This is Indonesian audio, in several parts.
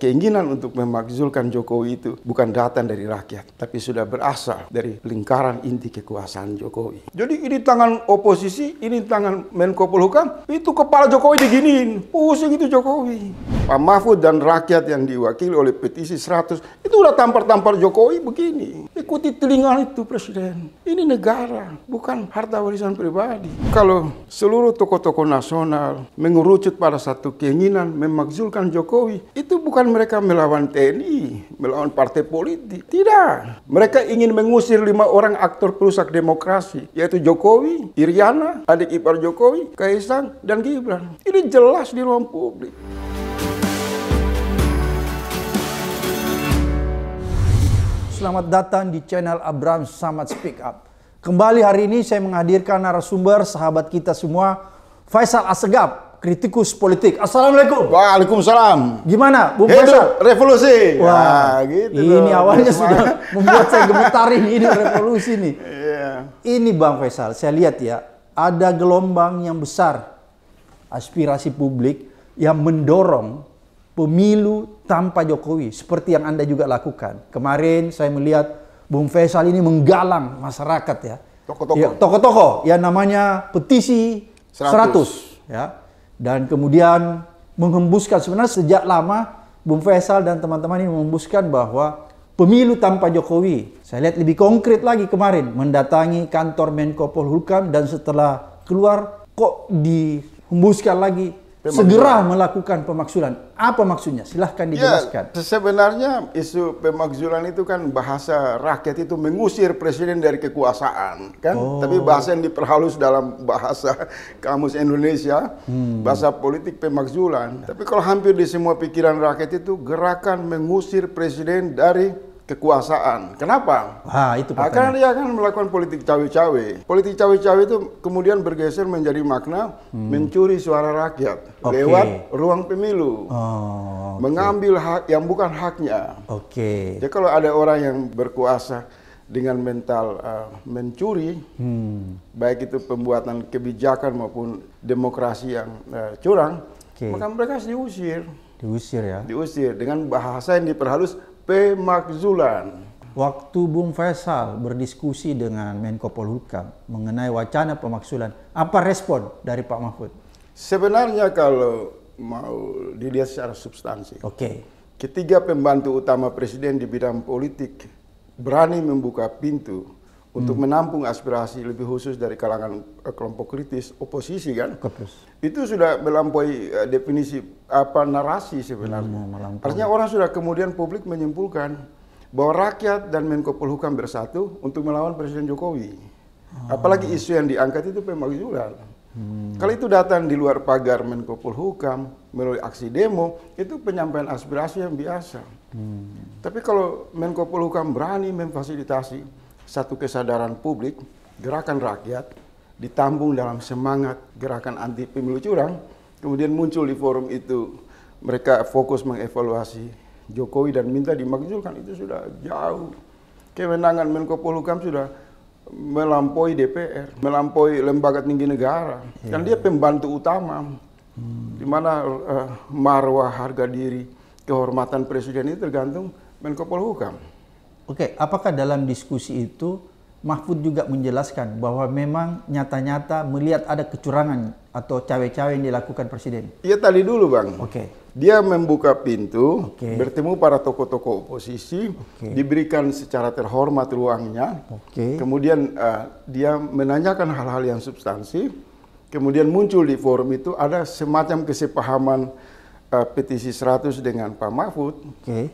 keinginan untuk memakzulkan Jokowi itu bukan datang dari rakyat, tapi sudah berasal dari lingkaran inti kekuasaan Jokowi. Jadi ini tangan oposisi, ini tangan Menko Polhukam, itu kepala Jokowi diginiin, pusing itu Jokowi. Pak Mahfud dan rakyat yang diwakili oleh petisi 100 itulah tampar-tampar Jokowi begini. Ikuti telinga itu presiden. Ini negara, bukan harta warisan pribadi. Kalau seluruh tokoh-tokoh nasional mengerucut pada satu keinginan memakzulkan Jokowi, itu bukan mereka melawan TNI, melawan partai politik. Tidak. Mereka ingin mengusir lima orang aktor perusak demokrasi, yaitu Jokowi, Iriana, adik ipar Jokowi, Kaisang, dan Gibran. Ini jelas di ruang publik. Selamat datang di channel Abraham Samad Speak Up. Kembali hari ini saya menghadirkan narasumber sahabat kita semua, Faisal Asegab, kritikus politik. Assalamualaikum. Waalaikumsalam. Gimana, Bung Hidup Faisal? revolusi. Wah, ya, gitu. Ini awalnya sudah membuat saya gemetar ini ini revolusi nih. Yeah. Ini Bang Faisal, saya lihat ya, ada gelombang yang besar aspirasi publik yang mendorong pemilu tanpa Jokowi seperti yang Anda juga lakukan. Kemarin saya melihat Bung Faisal ini menggalang masyarakat ya. Toko-toko. Ya, toko-toko yang namanya petisi 100. 100 ya. Dan kemudian menghembuskan sebenarnya sejak lama Bung Faisal dan teman-teman ini menghembuskan bahwa pemilu tanpa Jokowi. Saya lihat lebih konkret lagi kemarin mendatangi kantor Menko Polhukam dan setelah keluar kok dihembuskan lagi pemaksulan. segera melakukan pemaksulan. Apa maksudnya? Silahkan ya, dijelaskan. Ya, sebenarnya isu pemaksulan itu kan bahasa rakyat itu mengusir presiden dari kekuasaan, kan? Oh. Tapi bahasa yang diperhalus dalam bahasa kamus Indonesia, hmm. bahasa politik pemaksulan. Tapi kalau hampir di semua pikiran rakyat itu gerakan mengusir presiden dari kekuasaan. Kenapa? Ah, itu nah, karena dia akan melakukan politik cawe-cawe. Politik cawe-cawe itu kemudian bergeser menjadi makna hmm. mencuri suara rakyat okay. lewat ruang pemilu. Oh, okay. Mengambil hak yang bukan haknya. Oke. Okay. Jadi kalau ada orang yang berkuasa dengan mental uh, mencuri, hmm. baik itu pembuatan kebijakan maupun demokrasi yang uh, curang, okay. maka mereka harus diusir. Diusir ya? Diusir dengan bahasa yang diperhalus P. Mark Waktu Bung Faisal berdiskusi dengan Menko Polhukam mengenai wacana pemaksulan, apa respon dari Pak Mahfud? Sebenarnya kalau mau dilihat secara substansi. Oke. Okay. Ketiga pembantu utama presiden di bidang politik berani membuka pintu untuk hmm. menampung aspirasi lebih khusus dari kalangan eh, kelompok kritis oposisi kan Kepis. itu sudah melampaui uh, definisi apa narasi sebenarnya hmm, artinya orang sudah kemudian publik menyimpulkan bahwa rakyat dan Menko Polhukam bersatu untuk melawan Presiden Jokowi hmm. apalagi isu yang diangkat itu pemakzulan hmm. kalau itu datang di luar pagar Menko Polhukam melalui aksi demo itu penyampaian aspirasi yang biasa hmm. tapi kalau Menko Polhukam berani memfasilitasi satu kesadaran publik, gerakan rakyat, ditambung dalam semangat gerakan anti pemilu curang, kemudian muncul di forum itu mereka fokus mengevaluasi Jokowi dan minta dimakjulkan, itu sudah jauh. kemenangan Menko Polhukam sudah melampaui DPR, melampaui lembaga tinggi negara. Ya. Kan dia pembantu utama. Hmm. Di mana uh, marwah harga diri, kehormatan presiden ini tergantung Menko Polhukam. Oke, okay, apakah dalam diskusi itu Mahfud juga menjelaskan bahwa memang nyata-nyata melihat ada kecurangan atau cawe-cawe yang dilakukan presiden? Iya tadi dulu bang. Oke. Okay. Dia membuka pintu, okay. bertemu para tokoh-tokoh oposisi, okay. diberikan secara terhormat ruangnya. Oke. Okay. Kemudian uh, dia menanyakan hal-hal yang substansi. Kemudian muncul di forum itu ada semacam kesepahaman uh, petisi 100 dengan Pak Mahfud. Oke. Okay.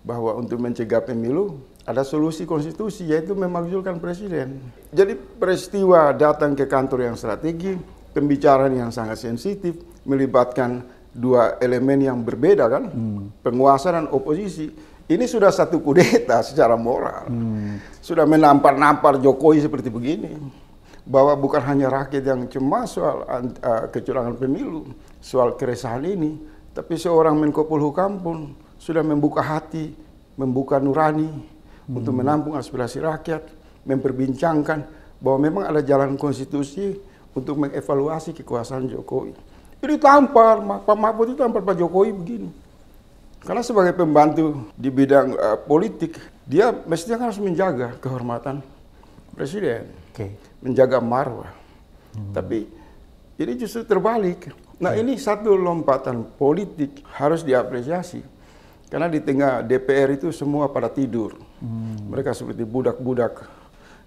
Bahwa untuk mencegah pemilu ada solusi konstitusi yaitu memakzulkan presiden. Jadi peristiwa datang ke kantor yang strategi, pembicaraan yang sangat sensitif, melibatkan dua elemen yang berbeda kan, hmm. penguasa dan oposisi. Ini sudah satu kudeta secara moral. Hmm. Sudah menampar-nampar Jokowi seperti begini. Bahwa bukan hanya rakyat yang cemas soal uh, kecurangan pemilu, soal keresahan ini, tapi seorang Menko Polhukam pun sudah membuka hati, membuka nurani, hmm. untuk menampung aspirasi rakyat, memperbincangkan bahwa memang ada jalan konstitusi untuk mengevaluasi kekuasaan Jokowi. Jadi tampar, Pak Mahfud itu tampar Pak Jokowi begini. Karena sebagai pembantu di bidang uh, politik, dia mestinya harus menjaga kehormatan presiden, okay. menjaga marwah. Hmm. Tapi ini justru terbalik. Nah okay. ini satu lompatan politik harus diapresiasi. Karena di tengah DPR itu semua pada tidur. Hmm. Mereka seperti budak-budak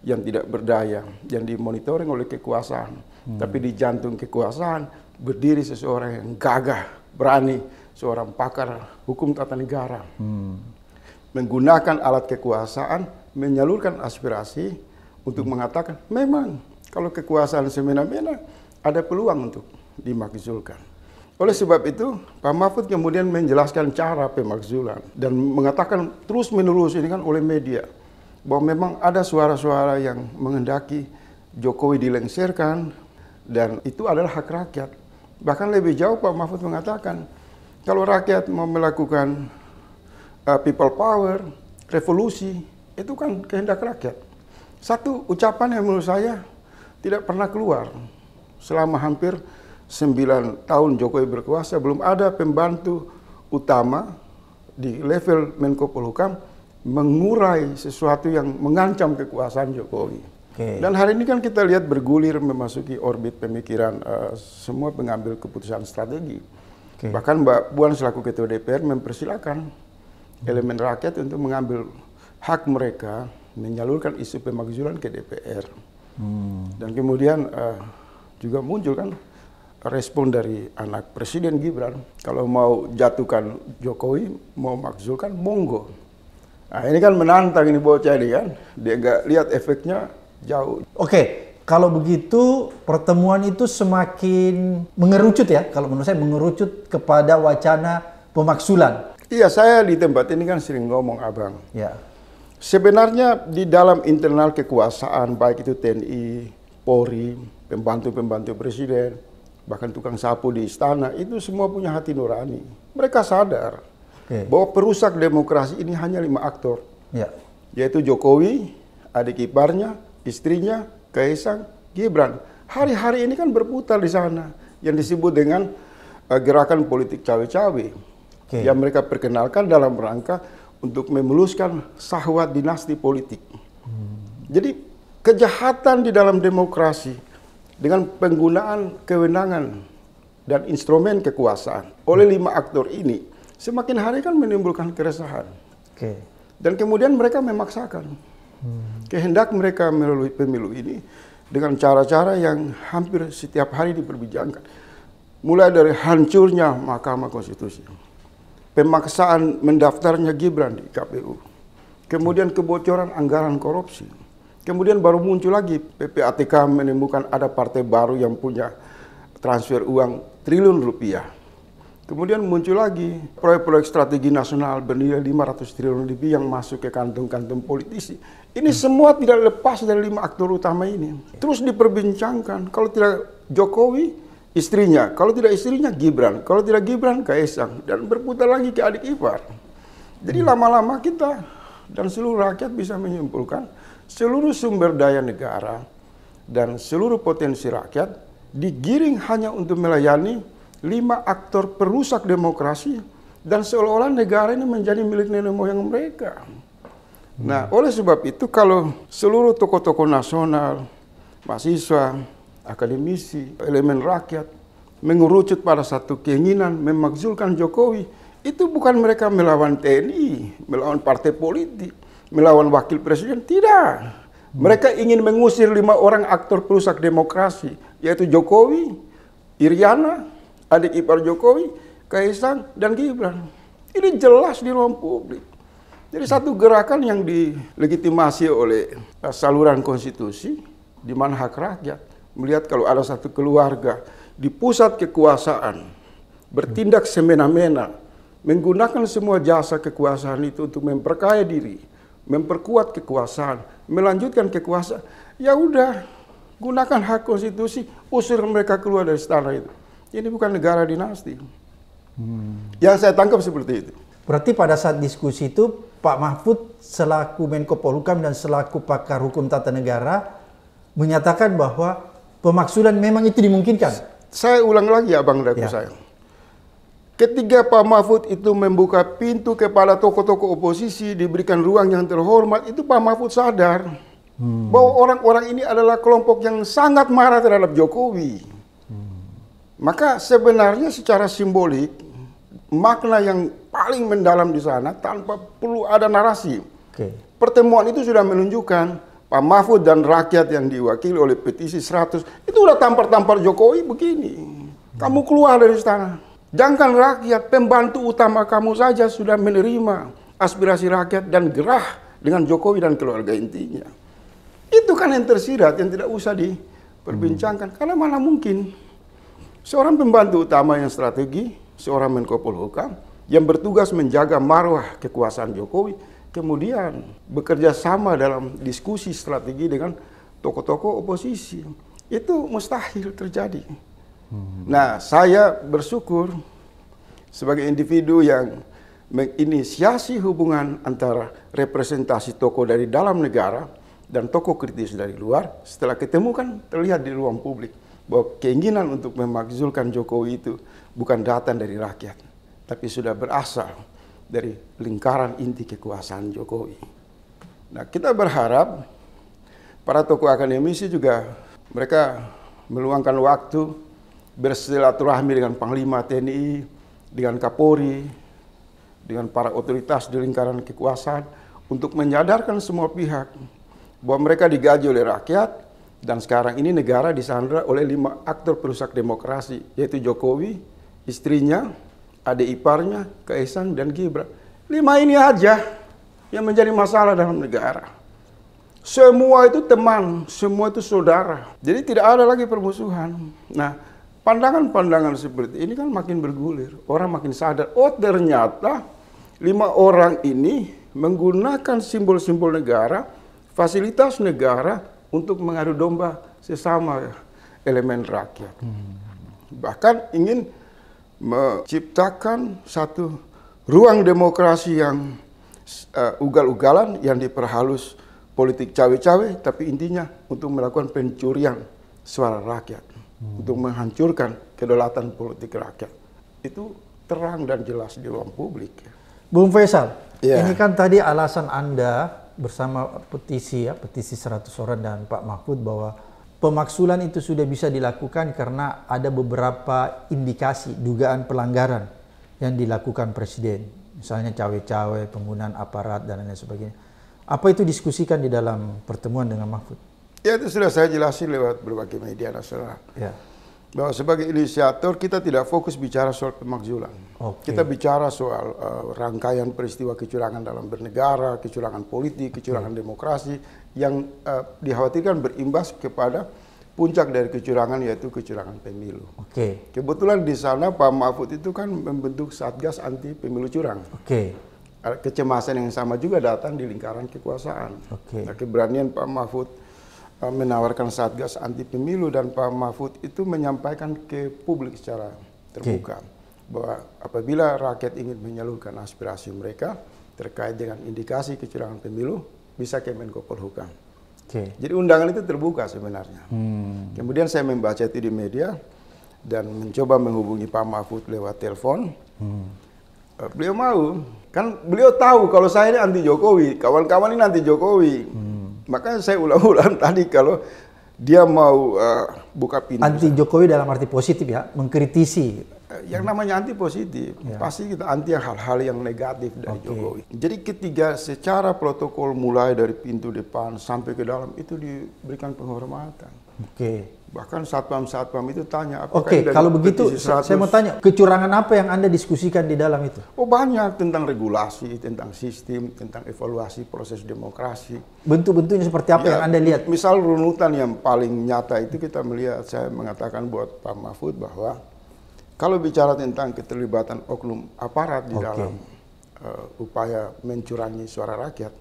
yang tidak berdaya, yang dimonitoring oleh kekuasaan. Hmm. Tapi di jantung kekuasaan berdiri seseorang yang gagah, berani, seorang pakar hukum tata negara. Hmm. Menggunakan alat kekuasaan, menyalurkan aspirasi untuk hmm. mengatakan, memang kalau kekuasaan semena-mena ada peluang untuk dimakzulkan. Oleh sebab itu, Pak Mahfud kemudian menjelaskan cara pemakzulan dan mengatakan terus menerus ini kan oleh media bahwa memang ada suara-suara yang mengendaki Jokowi dilengsirkan dan itu adalah hak rakyat. Bahkan lebih jauh Pak Mahfud mengatakan kalau rakyat mau melakukan uh, people power, revolusi, itu kan kehendak rakyat. Satu ucapan yang menurut saya tidak pernah keluar selama hampir 9 tahun Jokowi berkuasa belum ada pembantu utama di level Menko Polhukam mengurai sesuatu yang mengancam kekuasaan Jokowi. Okay. Dan hari ini kan kita lihat bergulir memasuki orbit pemikiran uh, semua pengambil keputusan strategi. Okay. Bahkan Mbak Puan selaku Ketua DPR mempersilahkan hmm. elemen rakyat untuk mengambil hak mereka menyalurkan isu pemakzulan ke DPR. Hmm. Dan kemudian uh, juga muncul kan respon dari anak Presiden Gibran. Kalau mau jatuhkan Jokowi, mau makzulkan, monggo. Nah ini kan menantang ini bocah ini kan. Dia nggak lihat efeknya jauh. Oke, okay. kalau begitu pertemuan itu semakin mengerucut ya. Kalau menurut saya mengerucut kepada wacana pemaksulan. Iya, saya di tempat ini kan sering ngomong abang. Ya. Sebenarnya di dalam internal kekuasaan, baik itu TNI, Polri, pembantu-pembantu presiden, bahkan tukang sapu di istana, itu semua punya hati nurani. Mereka sadar okay. bahwa perusak demokrasi ini hanya lima aktor, ya. yaitu Jokowi, adik iparnya, istrinya, Kaisang, Gibran. Hari-hari ini kan berputar di sana, yang disebut dengan uh, gerakan politik cawe-cawe, okay. yang mereka perkenalkan dalam rangka untuk memuluskan sahwat dinasti politik. Hmm. Jadi kejahatan di dalam demokrasi dengan penggunaan kewenangan dan instrumen kekuasaan oleh hmm. lima aktor ini semakin hari kan menimbulkan keresahan. Okay. Dan kemudian mereka memaksakan hmm. kehendak mereka melalui pemilu ini dengan cara-cara yang hampir setiap hari diperbincangkan. Mulai dari hancurnya Mahkamah Konstitusi, pemaksaan mendaftarnya Gibran di KPU, kemudian kebocoran anggaran korupsi Kemudian baru muncul lagi PPATK menemukan ada partai baru yang punya transfer uang triliun rupiah. Kemudian muncul lagi proyek-proyek strategi nasional bernilai 500 triliun lebih yang masuk ke kantung-kantung politisi. Ini hmm. semua tidak lepas dari lima aktor utama ini. Terus diperbincangkan. Kalau tidak Jokowi, istrinya. Kalau tidak istrinya, Gibran. Kalau tidak Gibran, Kaisang. Dan berputar lagi ke adik ipar. Jadi hmm. lama-lama kita dan seluruh rakyat bisa menyimpulkan seluruh sumber daya negara dan seluruh potensi rakyat digiring hanya untuk melayani lima aktor perusak demokrasi dan seolah-olah negara ini menjadi milik nenek moyang mereka. Nah, hmm. Nah, oleh sebab itu kalau seluruh tokoh-tokoh nasional, mahasiswa, akademisi, elemen rakyat mengerucut pada satu keinginan memakzulkan Jokowi, itu bukan mereka melawan TNI, melawan partai politik, melawan wakil presiden? Tidak. Mereka ingin mengusir lima orang aktor perusak demokrasi, yaitu Jokowi, Iriana, adik ipar Jokowi, Kaisang, dan Gibran. Ini jelas di ruang publik. Jadi satu gerakan yang dilegitimasi oleh eh, saluran konstitusi, di mana hak rakyat melihat kalau ada satu keluarga di pusat kekuasaan bertindak semena-mena, menggunakan semua jasa kekuasaan itu untuk memperkaya diri, memperkuat kekuasaan, melanjutkan kekuasaan, ya udah gunakan hak konstitusi, usir mereka keluar dari istana itu. Ini bukan negara dinasti. Hmm. Yang saya tangkap seperti itu. Berarti pada saat diskusi itu Pak Mahfud selaku Menko Polhukam dan selaku pakar hukum tata negara menyatakan bahwa pemaksulan memang itu dimungkinkan. Saya ulang lagi abang ya, daku ya. saya. Ketika Pak Mahfud itu membuka pintu kepada tokoh-tokoh oposisi, diberikan ruang yang terhormat, itu Pak Mahfud sadar hmm. bahwa orang-orang ini adalah kelompok yang sangat marah terhadap Jokowi. Hmm. Maka sebenarnya secara simbolik, makna yang paling mendalam di sana tanpa perlu ada narasi. Okay. Pertemuan itu sudah menunjukkan Pak Mahfud dan rakyat yang diwakili oleh petisi 100, itu udah tampar-tampar Jokowi begini. Hmm. Kamu keluar dari istana Jangan rakyat, pembantu utama kamu saja sudah menerima aspirasi rakyat dan gerah dengan Jokowi dan keluarga intinya. Itu kan yang tersirat, yang tidak usah diperbincangkan. Hmm. Karena mana mungkin seorang pembantu utama yang strategi, seorang Menko Polhukam, yang bertugas menjaga marwah kekuasaan Jokowi, kemudian bekerja sama dalam diskusi strategi dengan tokoh-tokoh oposisi. Itu mustahil terjadi. Nah, saya bersyukur sebagai individu yang menginisiasi hubungan antara representasi tokoh dari dalam negara dan tokoh kritis dari luar setelah ketemu kan terlihat di ruang publik bahwa keinginan untuk memakzulkan Jokowi itu bukan datang dari rakyat tapi sudah berasal dari lingkaran inti kekuasaan Jokowi. Nah, kita berharap para tokoh akademisi juga mereka meluangkan waktu bersilaturahmi dengan Panglima TNI, dengan Kapolri, dengan para otoritas di lingkaran kekuasaan untuk menyadarkan semua pihak bahwa mereka digaji oleh rakyat dan sekarang ini negara disandra oleh lima aktor perusak demokrasi yaitu Jokowi, istrinya, adik iparnya, Kaisang dan Gibran. Lima ini aja yang menjadi masalah dalam negara. Semua itu teman, semua itu saudara. Jadi tidak ada lagi permusuhan. Nah, Pandangan-pandangan seperti ini kan makin bergulir. Orang makin sadar, oh ternyata lima orang ini menggunakan simbol-simbol negara, fasilitas negara untuk mengadu domba sesama elemen rakyat. Hmm. Bahkan ingin menciptakan satu ruang demokrasi yang uh, ugal-ugalan yang diperhalus politik cawe-cawe tapi intinya untuk melakukan pencurian suara rakyat hmm. untuk menghancurkan kedaulatan politik rakyat itu terang dan jelas di ruang publik. Bung Faisal, yeah. ini kan tadi alasan Anda bersama petisi ya, petisi 100 orang dan Pak Mahfud bahwa pemaksulan itu sudah bisa dilakukan karena ada beberapa indikasi dugaan pelanggaran yang dilakukan presiden. Misalnya cawe-cawe, penggunaan aparat dan lain sebagainya. Apa itu diskusikan di dalam pertemuan dengan Mahfud? Ya itu sudah saya jelasin lewat berbagai media nasional. Ya. Bahwa sebagai inisiator kita tidak fokus bicara soal pemakzulan. Okay. Kita bicara soal uh, rangkaian peristiwa kecurangan dalam bernegara, kecurangan politik, kecurangan okay. Ya. demokrasi yang uh, dikhawatirkan berimbas kepada puncak dari kecurangan yaitu kecurangan pemilu. Oke. Okay. Kebetulan di sana Pak Mahfud itu kan membentuk satgas anti pemilu curang. Oke. Okay. Eh, kecemasan yang sama juga datang di lingkaran kekuasaan. Oke. Okay. Nah, keberanian Pak Mahfud menawarkan satgas anti pemilu dan Pak Mahfud itu menyampaikan ke publik secara terbuka okay. bahwa apabila rakyat ingin menyalurkan aspirasi mereka terkait dengan indikasi kecurangan pemilu bisa ke Menko Polhukam. Okay. Jadi undangan itu terbuka sebenarnya. Hmm. Kemudian saya membaca itu di media dan mencoba menghubungi Pak Mahfud lewat telepon. Hmm. Eh, beliau mau, kan beliau tahu kalau saya ini anti Jokowi, kawan-kawan ini anti Jokowi. Hmm Makanya saya ulang-ulang tadi kalau dia mau uh, buka pintu. Anti Jokowi dalam arti positif ya, mengkritisi. Eh, yang namanya anti positif, ya. pasti kita anti hal-hal yang negatif dari okay. Jokowi. Jadi ketiga secara protokol mulai dari pintu depan sampai ke dalam itu diberikan penghormatan. Oke. Okay. Bahkan satpam-satpam itu tanya apa Oke, okay, kalau begitu saya mau tanya, kecurangan apa yang Anda diskusikan di dalam itu? Oh, banyak tentang regulasi, tentang sistem, tentang evaluasi proses demokrasi. Bentuk-bentuknya seperti apa ya, yang Anda lihat? Misal runutan yang paling nyata itu kita melihat saya mengatakan buat Pak Mahfud bahwa kalau bicara tentang keterlibatan oknum aparat di okay. dalam uh, upaya mencurangi suara rakyat,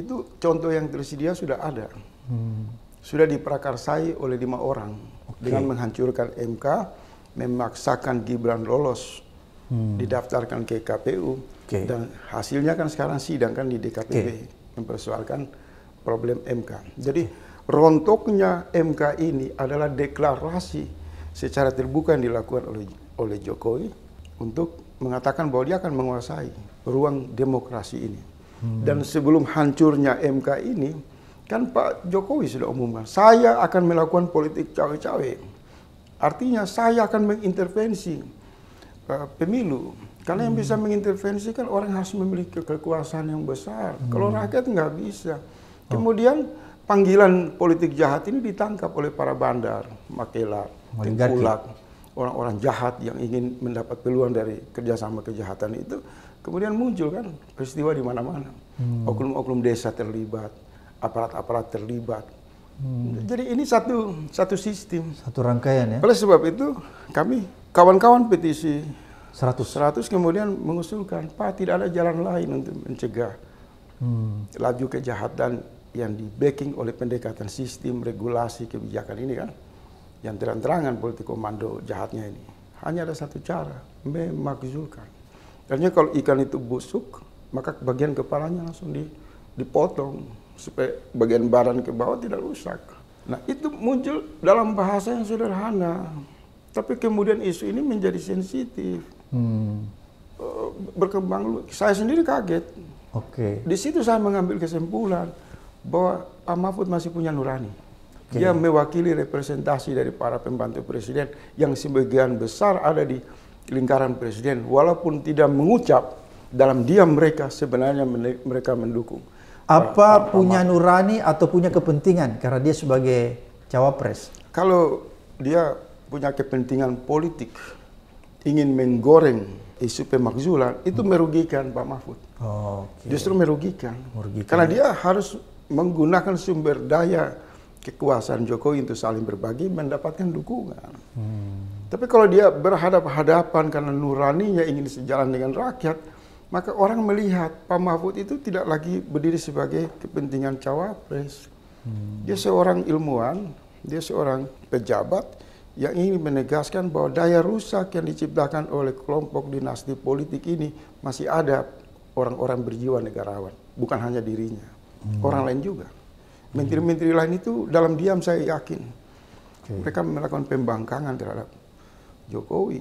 itu contoh yang tersedia sudah ada. Hmm sudah diprakarsai oleh lima orang okay. dengan menghancurkan MK, memaksakan Gibran lolos, hmm. didaftarkan ke KPU, okay. dan hasilnya kan sekarang sidang kan di DKPP okay. mempersoalkan problem MK. Jadi rontoknya MK ini adalah deklarasi secara terbuka yang dilakukan oleh oleh Jokowi untuk mengatakan bahwa dia akan menguasai ruang demokrasi ini. Hmm. Dan sebelum hancurnya MK ini, Kan Pak Jokowi sudah umumkan, saya akan melakukan politik cawe-cawe. Artinya saya akan mengintervensi uh, pemilu. Karena hmm. yang bisa hmm. mengintervensi kan orang harus memiliki kekuasaan yang besar. Hmm. Kalau rakyat nggak bisa. Oh. Kemudian panggilan politik jahat ini ditangkap oleh para bandar, makelar, tengkulak, orang-orang jahat yang ingin mendapat peluang dari kerjasama kejahatan itu. Kemudian muncul kan peristiwa di mana-mana. Hmm. Oknum-oknum desa terlibat aparat-aparat terlibat. Hmm. Jadi ini satu satu sistem. Satu rangkaian ya. Oleh sebab itu kami kawan-kawan petisi 100 100 kemudian mengusulkan Pak tidak ada jalan lain untuk mencegah hmm. laju kejahatan yang di backing oleh pendekatan sistem regulasi kebijakan ini kan yang terang-terangan politik komando jahatnya ini hanya ada satu cara memakzulkan Artinya kalau ikan itu busuk maka bagian kepalanya langsung dipotong supaya bagian baran ke bawah tidak rusak. Nah, itu muncul dalam bahasa yang sederhana. Tapi kemudian isu ini menjadi sensitif. Hmm. Eh, berkembang Saya sendiri kaget. Oke. Okay. Di situ saya mengambil kesimpulan bahwa Pak Mahfud masih punya nurani. Okay. Dia mewakili representasi dari para pembantu presiden yang sebagian besar ada di lingkaran presiden walaupun tidak mengucap dalam diam mereka sebenarnya mereka mendukung apa punya nurani atau punya kepentingan karena dia sebagai cawapres? Kalau dia punya kepentingan politik, ingin menggoreng isu pemakzulan, itu hmm. merugikan Pak Mahfud. Oh, okay. Justru merugikan. merugikan. Karena dia harus menggunakan sumber daya kekuasaan Jokowi untuk saling berbagi mendapatkan dukungan. Hmm. Tapi kalau dia berhadapan hadapan karena nuraninya ingin sejalan dengan rakyat, maka orang melihat Pak Mahfud itu tidak lagi berdiri sebagai kepentingan cawapres. Hmm. Dia seorang ilmuwan, dia seorang pejabat yang ingin menegaskan bahwa daya rusak yang diciptakan oleh kelompok dinasti politik ini masih ada orang-orang berjiwa negarawan, bukan hanya dirinya, hmm. orang lain juga. Hmm. Menteri-menteri lain itu dalam diam saya yakin okay. mereka melakukan pembangkangan terhadap Jokowi.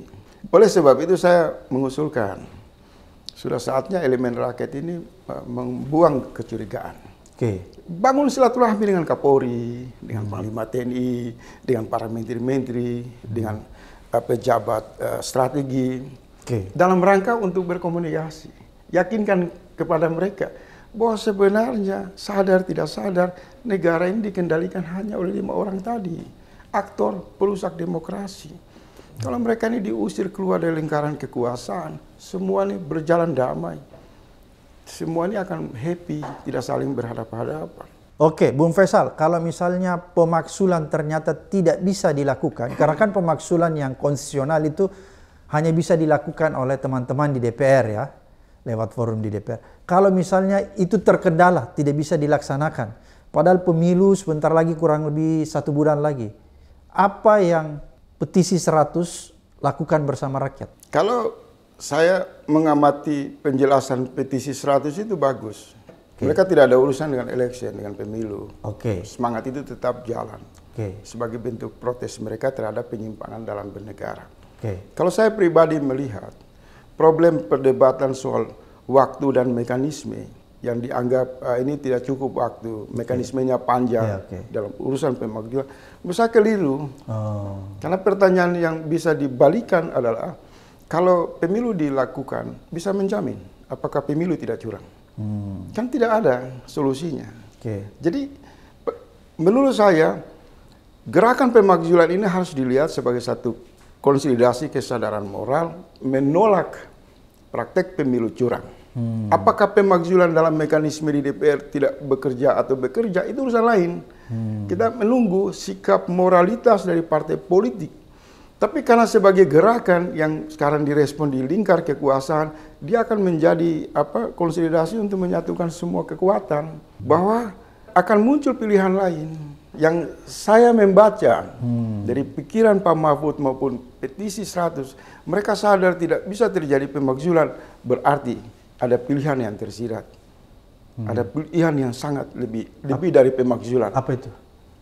Oleh sebab itu saya mengusulkan sudah saatnya elemen rakyat ini eh, membuang kecurigaan. Oke. Okay. Bangun silaturahmi dengan Kapolri, dengan hmm. Panglima TNI, dengan para menteri-menteri, hmm. dengan uh, pejabat uh, strategi. Okay. Dalam rangka untuk berkomunikasi. Yakinkan kepada mereka bahwa sebenarnya sadar tidak sadar negara ini dikendalikan hanya oleh lima orang tadi. Aktor perusak demokrasi kalau mereka ini diusir keluar dari lingkaran kekuasaan, semua ini berjalan damai. Semua ini akan happy, tidak saling berhadapan-hadapan. Oke, Bung Faisal, kalau misalnya pemaksulan ternyata tidak bisa dilakukan, karena kan pemaksulan yang konstitusional itu hanya bisa dilakukan oleh teman-teman di DPR ya, lewat forum di DPR. Kalau misalnya itu terkendala, tidak bisa dilaksanakan, padahal pemilu sebentar lagi kurang lebih satu bulan lagi, apa yang petisi 100 lakukan bersama rakyat? Kalau saya mengamati penjelasan petisi 100 itu bagus. Okay. Mereka tidak ada urusan dengan election, dengan pemilu. Oke. Okay. Semangat itu tetap jalan. Oke. Okay. Sebagai bentuk protes mereka terhadap penyimpangan dalam bernegara. Oke. Kalau saya pribadi melihat problem perdebatan soal waktu dan mekanisme yang dianggap uh, ini tidak cukup waktu, mekanismenya iya. panjang yeah, okay. dalam urusan pemakzulan, bisa keliru. Oh. Karena pertanyaan yang bisa dibalikan adalah kalau pemilu dilakukan bisa menjamin apakah pemilu tidak curang? Hmm. Kan tidak ada solusinya. Okay. Jadi menurut saya gerakan pemakzulan ini harus dilihat sebagai satu konsolidasi kesadaran moral menolak praktek pemilu curang. Hmm. Apakah pemakzulan dalam mekanisme di DPR tidak bekerja atau bekerja itu urusan lain. Hmm. Kita menunggu sikap moralitas dari partai politik. Tapi karena sebagai gerakan yang sekarang direspon di lingkar kekuasaan, dia akan menjadi apa konsolidasi untuk menyatukan semua kekuatan bahwa akan muncul pilihan lain yang saya membaca hmm. dari pikiran Pak Mahfud maupun petisi 100, mereka sadar tidak bisa terjadi pemakzulan berarti ada pilihan yang tersirat. Hmm. Ada pilihan yang sangat lebih lebih dari pemakzulan. Apa itu?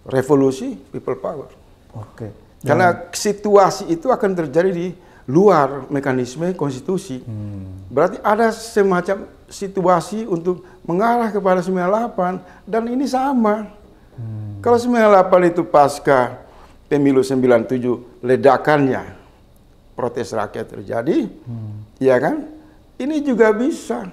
Revolusi people power. Oke. Okay. Karena situasi itu akan terjadi di luar mekanisme konstitusi. Hmm. Berarti ada semacam situasi untuk mengarah kepada 98 dan ini sama. Hmm. Kalau 98 itu pasca pemilu 97 ledakannya protes rakyat terjadi, hmm. ya kan? ini juga bisa.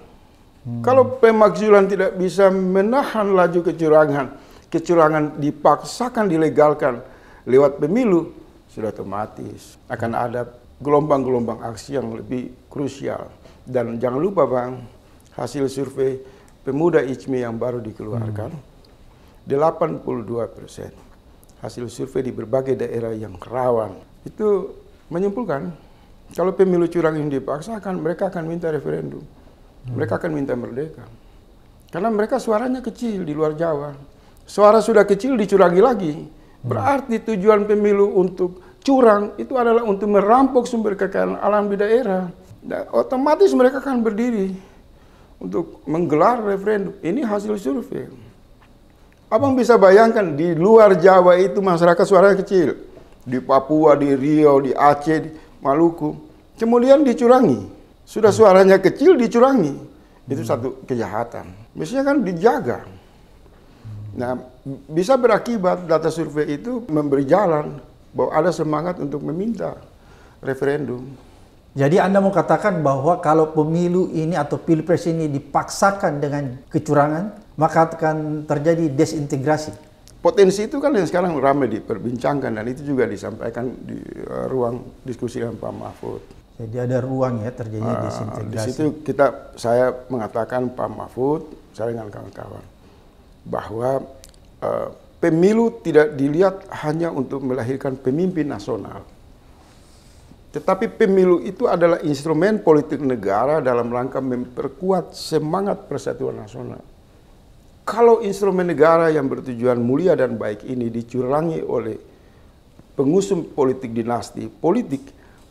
Hmm. Kalau pemakzulan tidak bisa menahan laju kecurangan, kecurangan dipaksakan dilegalkan lewat pemilu, sudah otomatis akan ada gelombang-gelombang aksi yang lebih krusial. Dan jangan lupa Bang, hasil survei pemuda ICMI yang baru dikeluarkan, hmm. 82 persen. Hasil survei di berbagai daerah yang rawan, itu menyimpulkan kalau pemilu curang ini dipaksakan, mereka akan minta referendum. Mereka akan minta merdeka. Karena mereka suaranya kecil di luar Jawa. Suara sudah kecil dicurangi lagi. Berarti tujuan pemilu untuk curang itu adalah untuk merampok sumber kekayaan alam di daerah. Dan otomatis mereka akan berdiri untuk menggelar referendum. Ini hasil survei. Abang bisa bayangkan di luar Jawa itu masyarakat suaranya kecil. Di Papua, di Riau, di Aceh, Maluku. Kemudian dicurangi. Sudah hmm. suaranya kecil dicurangi. Itu hmm. satu kejahatan. Mestinya kan dijaga. Nah, bisa berakibat data survei itu memberi jalan bahwa ada semangat untuk meminta referendum. Jadi Anda mau katakan bahwa kalau pemilu ini atau pilpres ini dipaksakan dengan kecurangan, maka akan terjadi desintegrasi? potensi itu kan yang sekarang ramai diperbincangkan dan itu juga disampaikan di uh, ruang diskusi dengan Pak Mahfud. Jadi ada ruang ya terjadinya uh, disintegrasi. Di situ kita saya mengatakan Pak Mahfud, saya dengan kawan-kawan bahwa uh, pemilu tidak dilihat hanya untuk melahirkan pemimpin nasional. Tetapi pemilu itu adalah instrumen politik negara dalam rangka memperkuat semangat persatuan nasional kalau instrumen negara yang bertujuan mulia dan baik ini dicurangi oleh pengusung politik dinasti politik,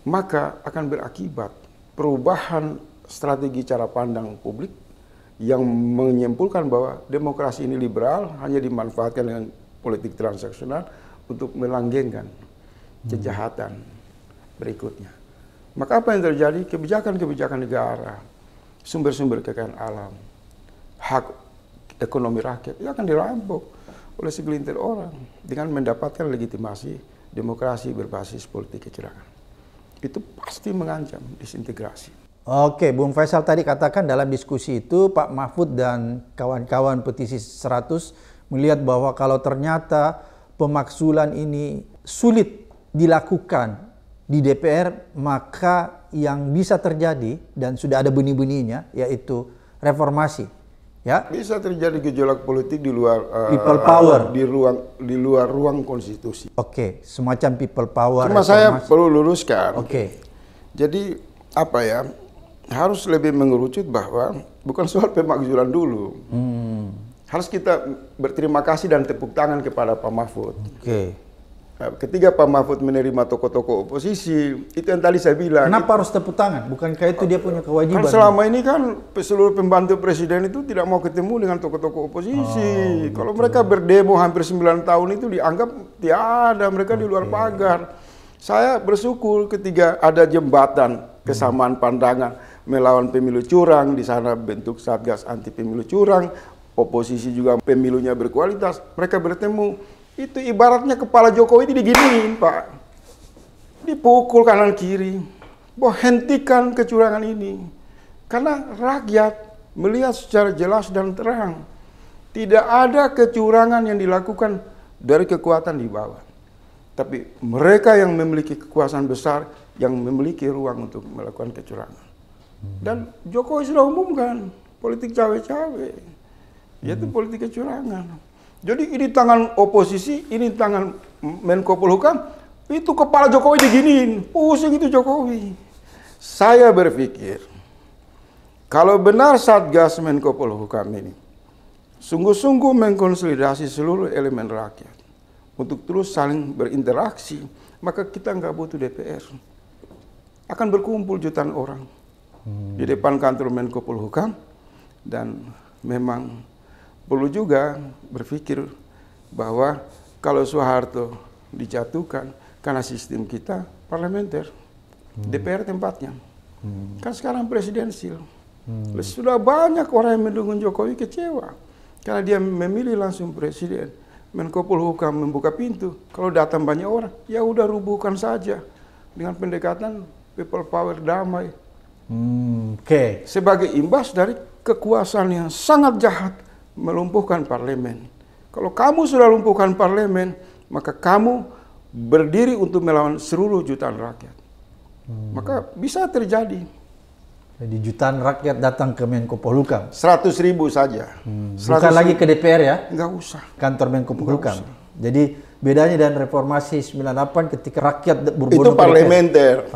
maka akan berakibat perubahan strategi cara pandang publik yang menyimpulkan bahwa demokrasi ini liberal hanya dimanfaatkan dengan politik transaksional untuk melanggengkan hmm. kejahatan berikutnya. Maka apa yang terjadi? Kebijakan-kebijakan negara, sumber-sumber kekayaan alam, hak ekonomi rakyat, itu ya akan dirampok oleh segelintir orang dengan mendapatkan legitimasi demokrasi berbasis politik kecurangan. Itu pasti mengancam disintegrasi. Oke, Bung Faisal tadi katakan dalam diskusi itu Pak Mahfud dan kawan-kawan petisi 100 melihat bahwa kalau ternyata pemaksulan ini sulit dilakukan di DPR, maka yang bisa terjadi dan sudah ada benih-benihnya yaitu reformasi ya bisa terjadi gejolak politik di luar uh, people power eh, di ruang di luar ruang konstitusi. Oke, okay. semacam people power. Cuma saya saya perlu luruskan. Oke. Okay. Jadi apa ya harus lebih mengerucut bahwa bukan soal pemakzulan dulu. Hmm. Harus kita berterima kasih dan tepuk tangan kepada Pak Mahfud. Oke. Okay. Eh, ketika Pak Mahfud menerima tokoh-tokoh oposisi, itu yang tadi saya bilang. Kenapa harus tepuk tangan? Bukankah itu dia punya kewajiban? Kan selama ini kan seluruh pembantu presiden itu tidak mau ketemu dengan tokoh-tokoh oposisi. Oh, Kalau mereka berdemo hampir 9 tahun itu dianggap tiada, mereka okay. di luar pagar. Saya bersyukur ketika ada jembatan kesamaan hmm. pandangan melawan pemilu curang, di sana bentuk Satgas anti pemilu curang, oposisi juga pemilunya berkualitas, mereka bertemu itu ibaratnya kepala Jokowi ini diginiin, Pak. Dipukul kanan kiri. Bahwa hentikan kecurangan ini. Karena rakyat melihat secara jelas dan terang. Tidak ada kecurangan yang dilakukan dari kekuatan di bawah. Tapi mereka yang memiliki kekuasaan besar, yang memiliki ruang untuk melakukan kecurangan. Dan Jokowi sudah umumkan politik cawe-cawe. Yaitu hmm. politik kecurangan. Jadi ini tangan oposisi, ini tangan Menko Polhukam, itu kepala Jokowi diginiin, pusing itu Jokowi. Saya berpikir, kalau benar Satgas Menko Polhukam ini, sungguh-sungguh mengkonsolidasi seluruh elemen rakyat untuk terus saling berinteraksi, maka kita nggak butuh DPR. Akan berkumpul jutaan orang hmm. di depan kantor Menko Polhukam dan memang perlu juga berpikir bahwa kalau Soeharto dijatuhkan karena sistem kita parlementer, hmm. DPR tempatnya. Hmm. Kan sekarang presidensil. Hmm. Sudah banyak orang yang mendukung Jokowi kecewa karena dia memilih langsung presiden. Menko Polhukam membuka pintu. Kalau datang banyak orang, ya udah rubuhkan saja dengan pendekatan people power damai. Hmm, Oke. Okay. Sebagai imbas dari kekuasaan yang sangat jahat melumpuhkan parlemen. Kalau kamu sudah lumpuhkan parlemen, maka kamu berdiri untuk melawan seluruh jutaan rakyat. Hmm. Maka bisa terjadi. Jadi jutaan rakyat datang ke Menko Polhukam? 100 ribu saja. Hmm. Bukan 100 lagi ke DPR ya? Enggak usah. Kantor Menko Polhukam? Jadi bedanya dengan reformasi 98 ketika rakyat berbondong Itu parlementer.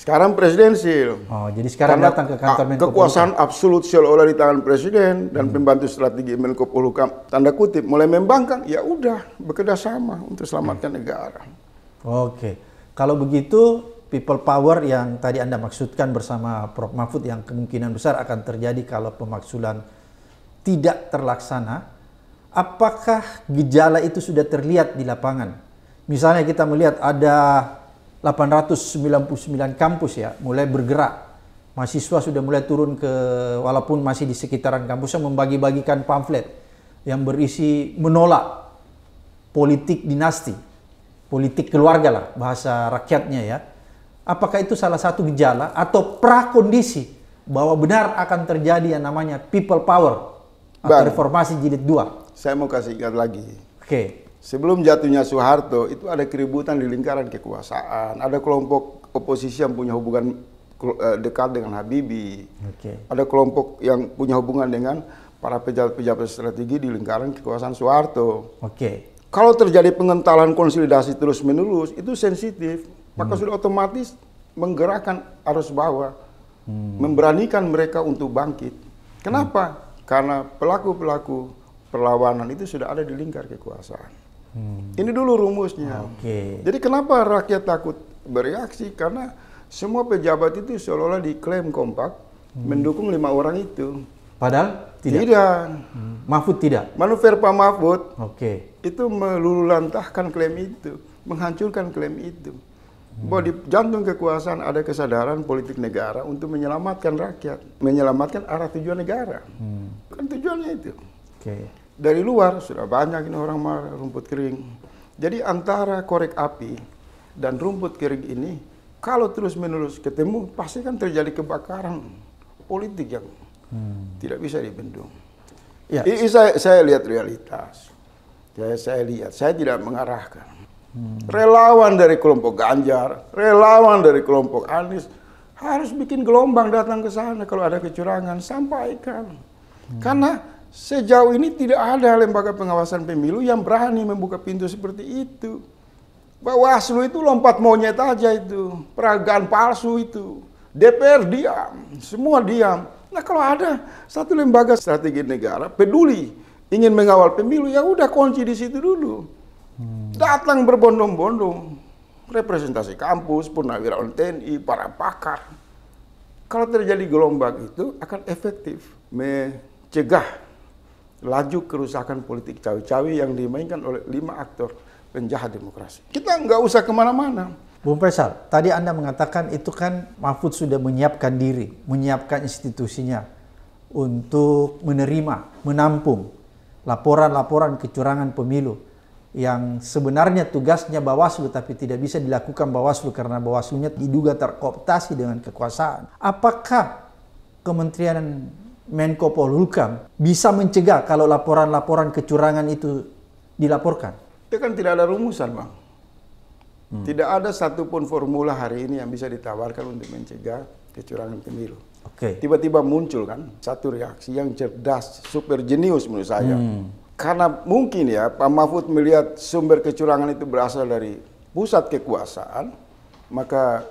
Sekarang presidensil. Oh, jadi sekarang Karena datang ke kantor Menko Kekuasaan absolut seolah-olah di tangan presiden dan hmm. pembantu strategi Menko Polhukam tanda kutip mulai membangkang, ya udah bekerja sama untuk selamatkan hmm. negara. Oke. Kalau begitu people power yang tadi Anda maksudkan bersama Prof Mahfud yang kemungkinan besar akan terjadi kalau pemaksulan tidak terlaksana, apakah gejala itu sudah terlihat di lapangan? Misalnya kita melihat ada 899 kampus ya mulai bergerak. Mahasiswa sudah mulai turun ke walaupun masih di sekitaran kampusnya membagi-bagikan pamflet yang berisi menolak politik dinasti, politik keluarga lah bahasa rakyatnya ya. Apakah itu salah satu gejala atau prakondisi bahwa benar akan terjadi yang namanya people power Bang, atau reformasi jilid 2? Saya mau kasih ingat lagi. Oke. Okay. Sebelum jatuhnya Soeharto, itu ada keributan di lingkaran kekuasaan. Ada kelompok oposisi yang punya hubungan eh, dekat dengan Habibie. Okay. Ada kelompok yang punya hubungan dengan para pejabat-pejabat strategi di lingkaran kekuasaan Soeharto. Okay. Kalau terjadi pengentalan konsolidasi terus-menerus, itu sensitif. Maka hmm. sudah otomatis menggerakkan arus bawah. Hmm. Memberanikan mereka untuk bangkit. Kenapa? Hmm. Karena pelaku-pelaku perlawanan itu sudah ada di lingkar kekuasaan. Hmm. Ini dulu rumusnya. Okay. Jadi kenapa rakyat takut bereaksi? Karena semua pejabat itu seolah-olah diklaim kompak hmm. mendukung lima orang itu. Padahal tidak. Tidak. Hmm. Mahfud tidak. Manuver Pak Mahfud. Oke. Okay. Itu melululantahkan klaim itu, menghancurkan klaim itu. Hmm. Bahwa di jantung kekuasaan ada kesadaran politik negara untuk menyelamatkan rakyat, menyelamatkan arah tujuan negara. Hmm. Kan tujuannya itu. Oke. Okay dari luar sudah banyak ini orang marah rumput kering. Jadi antara korek api dan rumput kering ini kalau terus-menerus ketemu pasti kan terjadi kebakaran politik yang hmm. tidak bisa dibendung. Ya. Ini saya, saya lihat realitas. Saya, saya lihat, saya tidak mengarahkan. Hmm. Relawan dari kelompok Ganjar, relawan dari kelompok Anies harus bikin gelombang datang ke sana kalau ada kecurangan sampaikan. Hmm. Karena Sejauh ini tidak ada lembaga pengawasan pemilu yang berani membuka pintu seperti itu. bahwa Bawaslu itu lompat monyet aja itu, peragaan palsu itu. DPR diam, semua diam. Nah kalau ada satu lembaga strategi negara peduli ingin mengawal pemilu, ya udah kunci di situ dulu. Hmm. Datang berbondong-bondong, representasi kampus, purnawirawan TNI, para pakar. Kalau terjadi gelombang itu akan efektif mencegah laju kerusakan politik cawe-cawe yang dimainkan oleh lima aktor penjahat demokrasi. Kita nggak usah kemana-mana. Bung Faisal, tadi Anda mengatakan itu kan Mahfud sudah menyiapkan diri, menyiapkan institusinya untuk menerima, menampung laporan-laporan kecurangan pemilu yang sebenarnya tugasnya Bawaslu tapi tidak bisa dilakukan Bawaslu karena Bawaslunya diduga terkooptasi dengan kekuasaan. Apakah Kementerian Menko Polhukam bisa mencegah kalau laporan-laporan kecurangan itu dilaporkan? Itu kan tidak ada rumusan, Bang. Hmm. Tidak ada satupun formula hari ini yang bisa ditawarkan untuk mencegah kecurangan pemilu. Oke. Okay. Tiba-tiba muncul kan satu reaksi yang cerdas, super jenius menurut saya. Hmm. Karena mungkin ya Pak Mahfud melihat sumber kecurangan itu berasal dari pusat kekuasaan, maka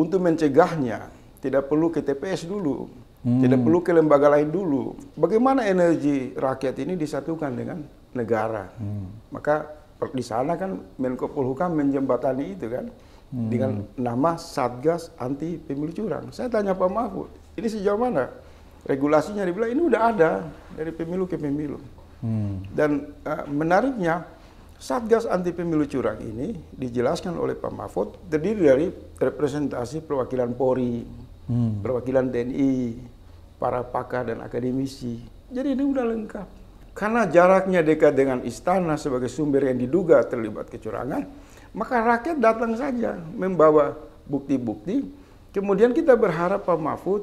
untuk mencegahnya tidak perlu ke TPS dulu. Hmm. Tidak perlu ke lembaga lain dulu. Bagaimana energi rakyat ini disatukan dengan negara? Hmm. Maka di sana kan Menko Polhukam menjembatani itu kan hmm. dengan nama Satgas Anti Pemilu Curang. Saya tanya Pak Mahfud, ini sejauh mana regulasinya? Dibilang ini udah ada dari pemilu ke pemilu. Hmm. Dan uh, menariknya Satgas Anti Pemilu Curang ini dijelaskan oleh Pak Mahfud terdiri dari representasi perwakilan Polri hmm. perwakilan TNI, para pakar dan akademisi. Jadi ini udah lengkap. Karena jaraknya dekat dengan istana sebagai sumber yang diduga terlibat kecurangan, maka rakyat datang saja membawa bukti-bukti. Kemudian kita berharap Pak Mahfud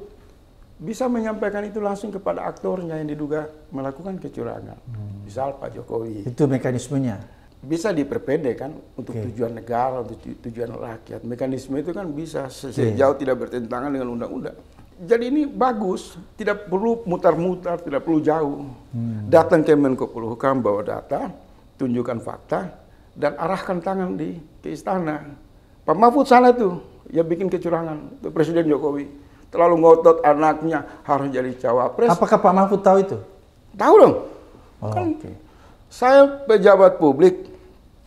bisa menyampaikan itu langsung kepada aktornya yang diduga melakukan kecurangan. Hmm. Misal Pak Jokowi. Itu mekanismenya bisa diperpendek kan untuk okay. tujuan negara, untuk tujuan rakyat. Mekanisme itu kan bisa iya. sejauh okay. tidak bertentangan dengan undang-undang. Jadi ini bagus, tidak perlu mutar-mutar, tidak perlu jauh. Hmm. Datang ke Menko Polhukam bawa data, tunjukkan fakta, dan arahkan tangan di ke istana. Pak Mahfud salah tuh, ya bikin kecurangan. Itu Presiden Jokowi terlalu ngotot anaknya harus jadi cawapres. Apakah Pak Mahfud tahu itu? Tahu dong. Oh, kan okay saya pejabat publik,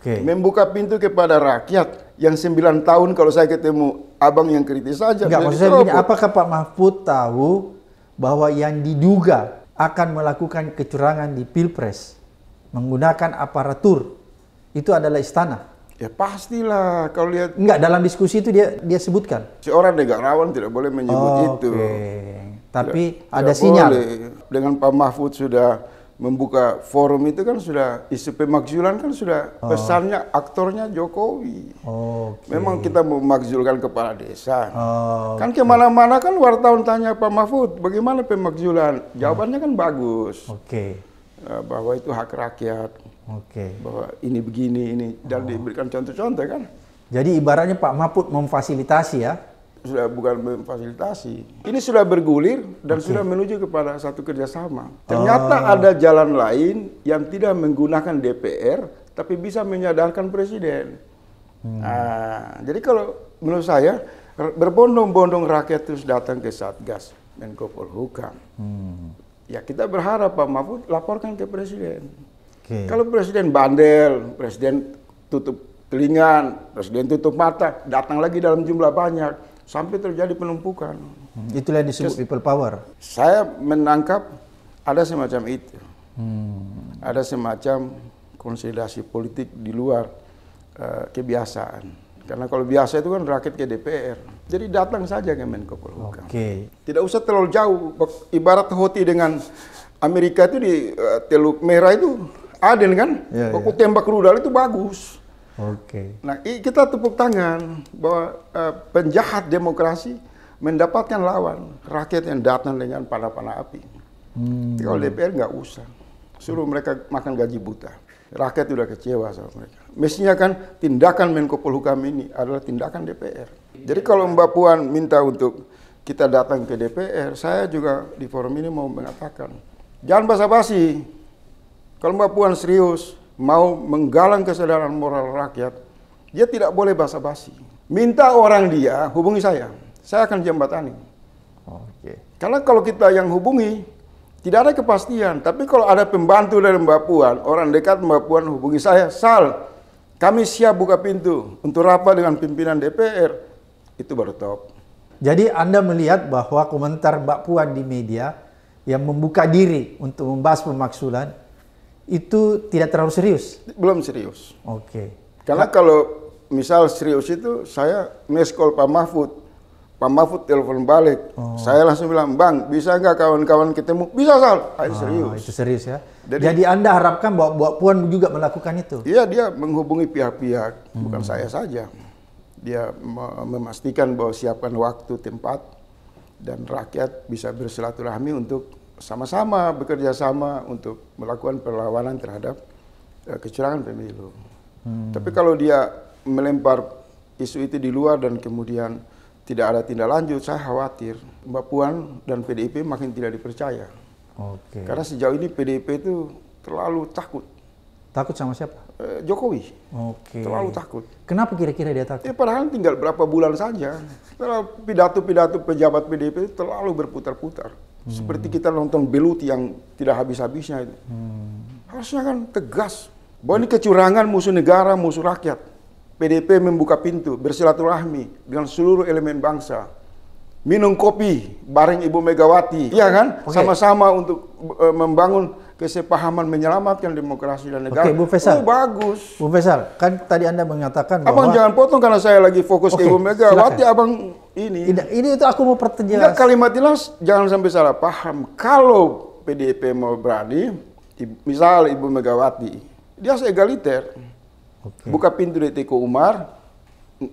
okay. membuka pintu kepada rakyat yang sembilan tahun kalau saya ketemu abang yang kritis saja. Enggak, maksud saya apakah Pak Mahfud tahu bahwa yang diduga akan melakukan kecurangan di Pilpres menggunakan aparatur itu adalah istana? Ya pastilah kalau lihat Enggak dalam diskusi itu dia dia sebutkan. Seorang negarawan tidak boleh menyebut oh, itu. Okay. Tapi tidak, ada tidak sinyal. Boleh. Dengan Pak Mahfud sudah membuka forum itu kan sudah isu pemakzulan kan sudah oh. besarnya aktornya Jokowi. Oh, okay. Memang kita memakzulkan kepala desa. Oh, kan kemana-mana kan wartawan tanya Pak Mahfud bagaimana pemakzulan. Jawabannya kan bagus. Oke. Okay. Ah, bahwa itu hak rakyat. Oke. Okay. Bahwa ini begini ini dan oh. diberikan contoh-contoh kan. Jadi ibaratnya Pak Mahfud memfasilitasi ya sudah bukan memfasilitasi. Ini sudah bergulir dan okay. sudah menuju kepada satu kerjasama. Ah. Ternyata ada jalan lain yang tidak menggunakan DPR, tapi bisa menyadarkan presiden. Hmm. Nah, jadi kalau menurut saya berbondong-bondong rakyat terus datang ke Satgas Menko Polhukam. Hmm. Ya kita berharap Pak Mahfud laporkan ke presiden. Okay. Kalau presiden bandel, presiden tutup telinga, presiden tutup mata, datang lagi dalam jumlah banyak sampai terjadi penumpukan. Hmm. Itulah yang disebut Just, people power. Saya menangkap ada semacam itu. Hmm. Ada semacam konsolidasi politik di luar uh, kebiasaan. Karena kalau biasa itu kan rakyat ke DPR. Jadi datang saja ke Menko Polhukam. Okay. Tidak usah terlalu jauh. Ibarat Hoti dengan Amerika itu di uh, Teluk Merah itu Aden kan. Yeah, Waktu iya. yeah. tembak rudal itu bagus. Oke. Okay. Nah, kita tepuk tangan bahwa uh, penjahat demokrasi mendapatkan lawan rakyat yang datang dengan panah-panah api. Hmm. Kalau DPR nggak usah, suruh mereka makan gaji buta. Rakyat sudah kecewa sama mereka. Mestinya kan tindakan Menko Polhukam ini adalah tindakan DPR. Jadi kalau Mbak Puan minta untuk kita datang ke DPR, saya juga di forum ini mau mengatakan, jangan basa-basi. Kalau Mbak Puan serius, mau menggalang kesadaran moral rakyat, dia tidak boleh basa-basi. Minta orang dia hubungi saya, saya akan jembatani. Karena kalau kita yang hubungi, tidak ada kepastian. Tapi kalau ada pembantu dari Mbak Puan, orang dekat Mbak Puan hubungi saya, Sal, kami siap buka pintu untuk rapat dengan pimpinan DPR. Itu baru top. Jadi Anda melihat bahwa komentar Mbak Puan di media yang membuka diri untuk membahas pemaksulan itu tidak terlalu serius? Belum serius. Oke. Okay. Karena nah. kalau misal serius itu saya miss call Pak Mahfud. Pak Mahfud telepon balik. Oh. Saya langsung bilang, "Bang, bisa nggak kawan-kawan ketemu?" "Bisa, Sal." Ah, itu ah, serius. Itu serius ya. Jadi, Jadi Anda harapkan bahwa bahwa Puan juga melakukan itu? Iya, dia menghubungi pihak-pihak, hmm. bukan saya saja. Dia memastikan bahwa siapkan waktu, tempat dan rakyat bisa bersilaturahmi untuk sama-sama bekerja sama untuk melakukan perlawanan terhadap uh, kecurangan pemilu. Hmm. Tapi kalau dia melempar isu itu di luar dan kemudian tidak ada tindak lanjut, saya khawatir Mbak Puan dan PDIP makin tidak dipercaya. Okay. Karena sejauh ini PDIP itu terlalu takut. Takut sama siapa? Eh, Jokowi. Oke. Okay. Terlalu takut. Kenapa kira-kira dia takut? Ya, padahal tinggal berapa bulan saja. Pidato-pidato pejabat PDIP itu terlalu berputar-putar. Hmm. Seperti kita nonton belut yang tidak habis-habisnya itu. Hmm. Harusnya kan tegas bahwa ini kecurangan musuh negara, musuh rakyat. PDP membuka pintu bersilaturahmi dengan seluruh elemen bangsa. Minum kopi bareng Ibu Megawati, iya kan? Sama-sama okay. untuk uh, membangun kesepahaman menyelamatkan demokrasi dan negara. Oke, Bu Faisal. Oh, bagus. Bu Faisal, kan tadi Anda mengatakan abang bahwa... jangan potong karena saya lagi fokus Oke, ke Ibu Megawati, Abang ini. ini itu aku mau pertanyaan. Enggak, kalimat jelas jangan sampai salah paham. Kalau PDIP mau berani, misal Ibu Megawati, dia segaliter. egaliter. Oke. Buka pintu di Tiko Umar,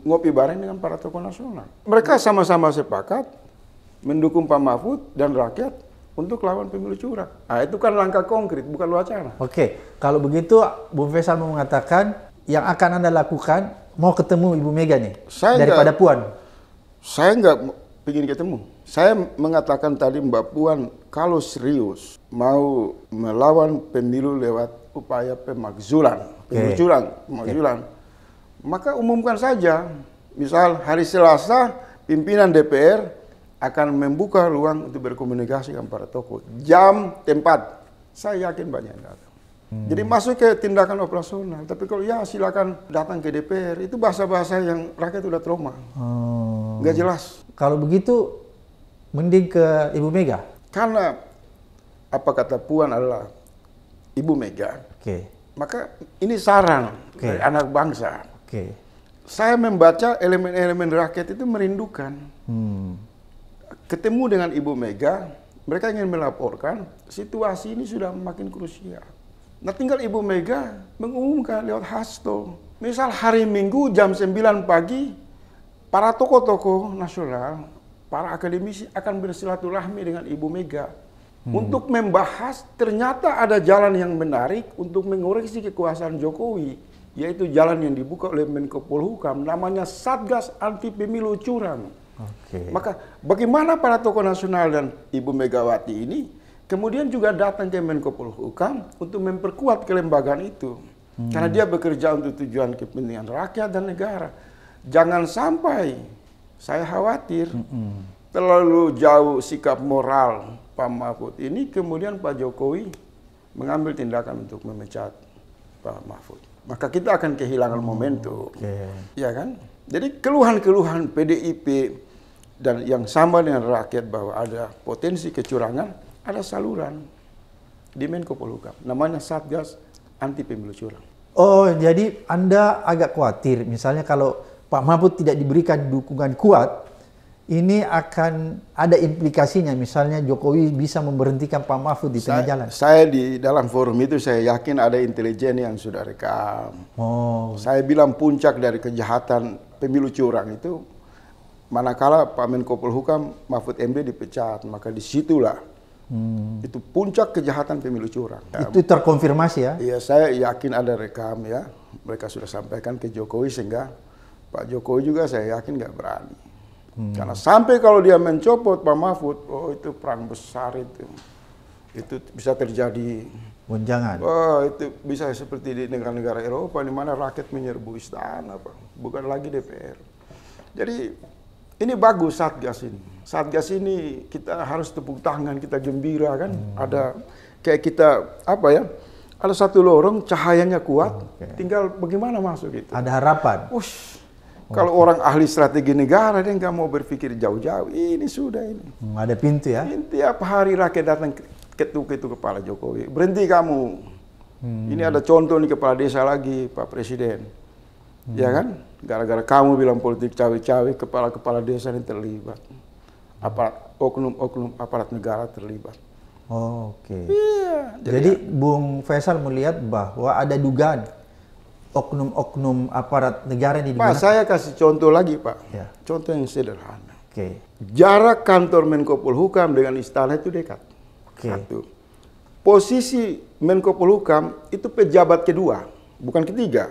ngopi bareng dengan para tokoh nasional. Mereka sama-sama sepakat mendukung Pak Mahfud dan rakyat untuk lawan pemilu curang. Nah, itu kan langkah konkret, bukan wacana. Oke, kalau begitu Bu Faisal mau mengatakan yang akan Anda lakukan mau ketemu Ibu Mega nih saya daripada enggak, Puan. Saya nggak ingin ketemu. Saya mengatakan tadi Mbak Puan kalau serius mau melawan pemilu lewat upaya pemakzulan, pemilu curang, pemakzulan, maka umumkan saja. Misal hari Selasa pimpinan DPR akan membuka ruang untuk berkomunikasi dengan para tokoh. Jam, tempat, saya yakin banyak yang datang. Hmm. Jadi masuk ke tindakan operasional. Tapi kalau ya silakan datang ke DPR, itu bahasa-bahasa yang rakyat sudah trauma. Hmm. jelas. Kalau begitu, mending ke Ibu Mega? Karena apa kata Puan adalah Ibu Mega. Okay. Maka ini saran okay. dari anak bangsa. Okay. Saya membaca elemen-elemen rakyat itu merindukan. Hmm ketemu dengan Ibu Mega, mereka ingin melaporkan situasi ini sudah makin krusial. Nah tinggal Ibu Mega mengumumkan lewat hasto. Misal hari Minggu jam 9 pagi, para tokoh-tokoh nasional, para akademisi akan bersilaturahmi dengan Ibu Mega. Hmm. Untuk membahas ternyata ada jalan yang menarik untuk mengoreksi kekuasaan Jokowi yaitu jalan yang dibuka oleh Menko Polhukam namanya Satgas Anti Pemilu Curang. Okay. Maka bagaimana para tokoh nasional dan Ibu Megawati ini kemudian juga datang ke Menko Polhukam untuk memperkuat kelembagaan itu. Hmm. Karena dia bekerja untuk tujuan kepentingan rakyat dan negara. Jangan sampai saya khawatir hmm. -mm. terlalu jauh sikap moral Pak Mahfud ini kemudian Pak Jokowi mengambil tindakan untuk memecat Pak Mahfud. Maka kita akan kehilangan momentum. Okay. Ya kan? Jadi keluhan-keluhan PDIP dan yang sama dengan rakyat bahwa ada potensi kecurangan, ada saluran di Menko Polhukam. Namanya Satgas Anti Pemilu Curang. Oh, jadi Anda agak khawatir misalnya kalau Pak Mahfud tidak diberikan dukungan kuat, ini akan ada implikasinya misalnya Jokowi bisa memberhentikan Pak Mahfud di saya, tengah jalan. Saya di dalam forum itu saya yakin ada intelijen yang sudah rekam. Oh. Saya bilang puncak dari kejahatan pemilu curang itu manakala Pak Menko Polhukam Mahfud MD dipecat, maka disitulah hmm. itu puncak kejahatan pemilu curang. Itu terkonfirmasi ya? Iya, saya yakin ada rekam ya. Mereka sudah sampaikan ke Jokowi sehingga Pak Jokowi juga saya yakin nggak berani. Hmm. Karena sampai kalau dia mencopot Pak Mahfud, oh itu perang besar itu. Itu bisa terjadi Gonjangan. Oh itu bisa seperti di negara-negara Eropa di mana rakyat menyerbu istana, Pak. Bukan lagi DPR. Jadi ini bagus Satgas ini. Satgas ini kita harus tepuk tangan, kita gembira kan. Hmm. Ada kayak kita apa ya? Ada satu lorong cahayanya kuat, okay. tinggal bagaimana masuk itu. Ada harapan. Ush, kalau orang ahli strategi negara dia nggak mau berpikir jauh-jauh. Ini sudah ini. Hmm, ada pintu ya. Pintu apa hari rakyat datang ketuk itu kepala Jokowi. Berhenti kamu. Hmm. Ini ada contoh nih kepala desa lagi Pak Presiden. Ya hmm. Ya kan? Gara-gara kamu bilang politik cawe-cawe, kepala-kepala desa ini terlibat. Aparat oknum-oknum aparat negara terlibat. Oh, Oke. Okay. Iya, yeah, Jadi, jadi ya. Bung Faisal melihat bahwa ada dugaan oknum-oknum aparat negara ini. Pak, saya kasih contoh lagi, Pak. Ya. Contoh yang sederhana. Oke. Okay. Jarak kantor Menko Polhukam dengan istana itu dekat. Oke. Okay. Satu. Posisi Menko Polhukam itu pejabat kedua, bukan ketiga.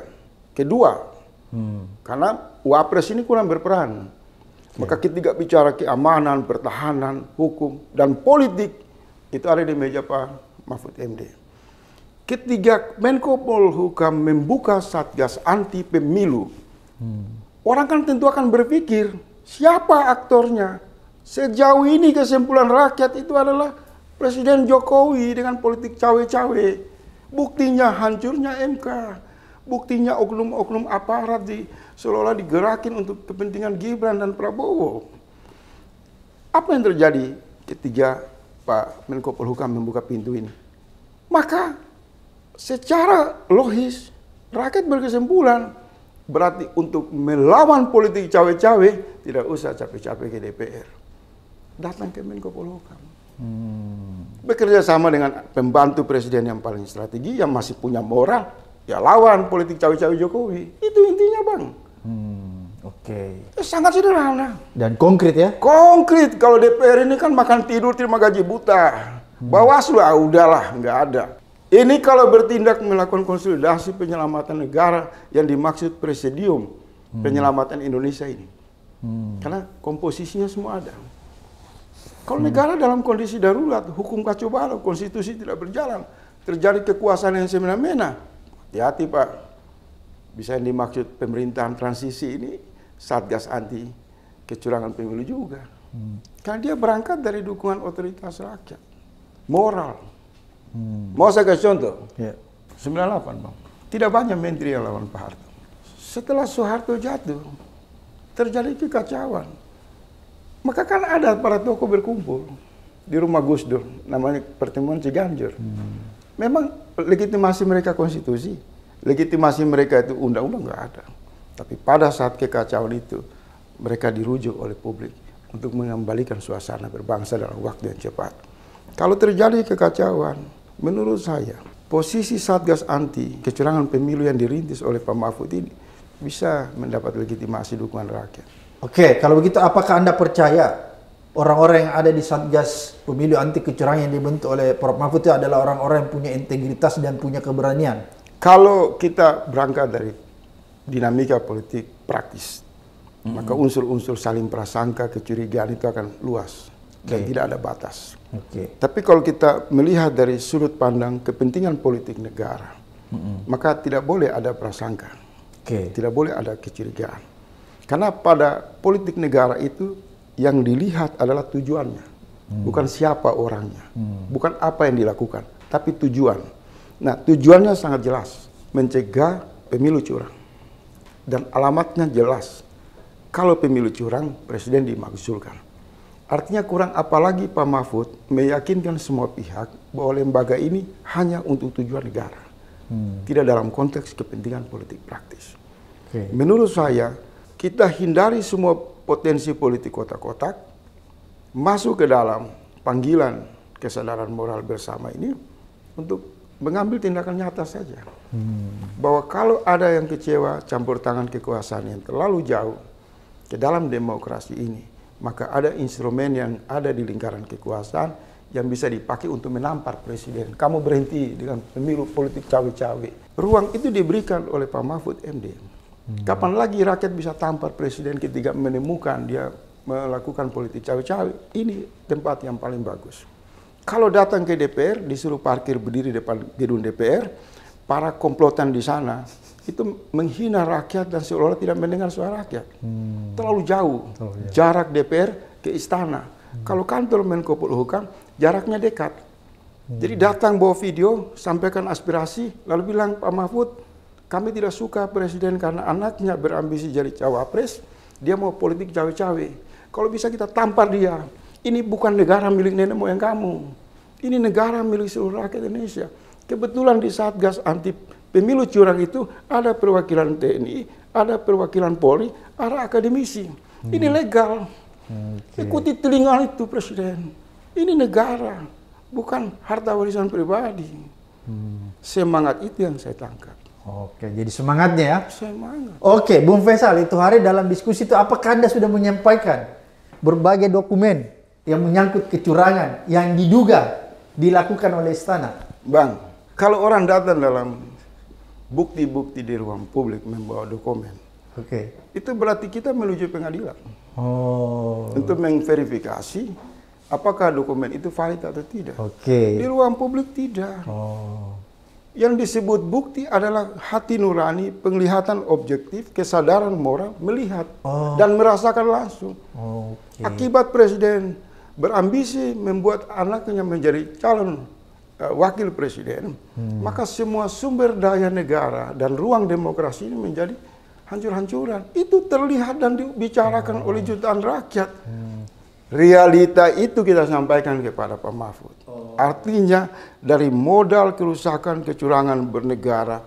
Kedua, Hmm. Karena Wapres ini kurang berperan. Okay. Maka iya. tidak bicara keamanan, pertahanan, hukum, dan politik, itu ada di meja Pak Mahfud MD. ketiga Menko Polhukam membuka Satgas Anti Pemilu, hmm. orang kan tentu akan berpikir, siapa aktornya? Sejauh ini kesimpulan rakyat itu adalah Presiden Jokowi dengan politik cawe-cawe. Buktinya hancurnya MK Buktinya oknum-oknum aparat di seolah-olah digerakin untuk kepentingan Gibran dan Prabowo. Apa yang terjadi ketika Pak Menko Polhukam membuka pintu ini? Maka secara logis rakyat berkesimpulan berarti untuk melawan politik cawe-cawe tidak usah capek-capek ke DPR. Datang ke Menko Polhukam. Hmm. Bekerja sama dengan pembantu presiden yang paling strategi yang masih punya moral ya lawan politik cawe-cawe Jokowi. Itu intinya bang. Hmm, Oke. Okay. Ya, sangat sederhana. Dan konkret ya? Konkret. Kalau DPR ini kan makan tidur terima gaji buta. Hmm. Bawaslu ah, udahlah nggak ada. Ini kalau bertindak melakukan konsolidasi penyelamatan negara yang dimaksud presidium hmm. penyelamatan Indonesia ini. Hmm. Karena komposisinya semua ada. Kalau hmm. negara dalam kondisi darurat, hukum kacau balau, konstitusi tidak berjalan, terjadi kekuasaan yang semena-mena, Hati-hati Pak, bisa yang dimaksud pemerintahan transisi ini Satgas Anti Kecurangan Pemilu juga. Hmm. Karena dia berangkat dari dukungan otoritas rakyat. Moral. Hmm. Mau saya kasih contoh? Yeah. Ya. 98 Bang. Tidak banyak menteri yang lawan Pak Harto. Setelah Soeharto jatuh, terjadi kekacauan. Maka kan ada para tokoh berkumpul di rumah Gus Dur, namanya pertemuan Ciganjur. Hmm. Memang legitimasi mereka konstitusi, legitimasi mereka itu undang-undang nggak ada. Tapi pada saat kekacauan itu, mereka dirujuk oleh publik untuk mengembalikan suasana berbangsa dalam waktu yang cepat. Kalau terjadi kekacauan, menurut saya, posisi Satgas anti kecurangan pemilu yang dirintis oleh Pak Mahfud ini bisa mendapat legitimasi dukungan rakyat. Oke, kalau begitu apakah Anda percaya orang-orang yang ada di Satgas Pemilu Anti Kecurangan yang dibentuk oleh Prof Mahfud itu adalah orang-orang yang punya integritas dan punya keberanian. Kalau kita berangkat dari dinamika politik praktis, mm-hmm. maka unsur-unsur saling prasangka, kecurigaan itu akan luas okay. dan tidak ada batas. Okay. Tapi kalau kita melihat dari sudut pandang kepentingan politik negara, mm-hmm. maka tidak boleh ada prasangka, okay. tidak boleh ada kecurigaan. Karena pada politik negara itu yang dilihat adalah tujuannya, hmm. bukan siapa orangnya, hmm. bukan apa yang dilakukan, tapi tujuan. Nah, tujuannya sangat jelas, mencegah pemilu curang. Dan alamatnya jelas. Kalau pemilu curang, presiden dimakzulkan. Artinya kurang apalagi Pak Mahfud meyakinkan semua pihak bahwa lembaga ini hanya untuk tujuan negara. Hmm. Tidak dalam konteks kepentingan politik praktis. Okay. Menurut saya, kita hindari semua potensi politik kotak-kotak masuk ke dalam panggilan kesadaran moral bersama ini untuk mengambil tindakan nyata saja. Hmm. Bahwa kalau ada yang kecewa campur tangan kekuasaan yang terlalu jauh ke dalam demokrasi ini, maka ada instrumen yang ada di lingkaran kekuasaan yang bisa dipakai untuk menampar presiden. Kamu berhenti dengan pemilu politik cawe-cawe. Ruang itu diberikan oleh Pak Mahfud MD Hmm. Kapan lagi rakyat bisa tampar presiden ketika menemukan dia melakukan politik cawe-cawe? Ini tempat yang paling bagus. Kalau datang ke DPR, disuruh parkir berdiri depan gedung DPR, para komplotan di sana itu menghina rakyat dan seolah-olah tidak mendengar suara rakyat. Hmm. Terlalu jauh ya. jarak DPR ke istana. Hmm. Kalau kantor Menko Polhukam, jaraknya dekat. Hmm. Jadi datang bawa video, sampaikan aspirasi, lalu bilang Pak Mahfud, kami tidak suka presiden karena anaknya berambisi jadi cawapres, dia mau politik cawe-cawe. Kalau bisa kita tampar dia. Ini bukan negara milik nenek moyang kamu. Ini negara milik seluruh rakyat Indonesia. Kebetulan di Satgas Anti Pemilu Curang itu ada perwakilan TNI, ada perwakilan Polri, ada akademisi. Ini hmm. legal. Okay. Ikuti telinga itu presiden. Ini negara, bukan harta warisan pribadi. Hmm. Semangat itu yang saya tangkap. Oke, jadi semangatnya ya. Semangat. Oke, Bung Faisal, itu hari dalam diskusi itu apakah Anda sudah menyampaikan berbagai dokumen yang menyangkut kecurangan yang diduga dilakukan oleh istana? Bang, kalau orang datang dalam bukti-bukti di ruang publik membawa dokumen, oke. Itu berarti kita menuju pengadilan. Oh. Untuk mengverifikasi apakah dokumen itu valid atau tidak. Oke. Di ruang publik tidak. Oh. Yang disebut bukti adalah hati nurani, penglihatan objektif, kesadaran moral, melihat oh. dan merasakan langsung. Oh, okay. Akibat presiden berambisi membuat anaknya menjadi calon uh, wakil presiden, hmm. maka semua sumber daya negara dan ruang demokrasi ini menjadi hancur-hancuran. Itu terlihat dan dibicarakan oh. oleh jutaan rakyat. Hmm. Realita itu kita sampaikan kepada Pak Mahfud. Oh. Artinya dari modal kerusakan kecurangan bernegara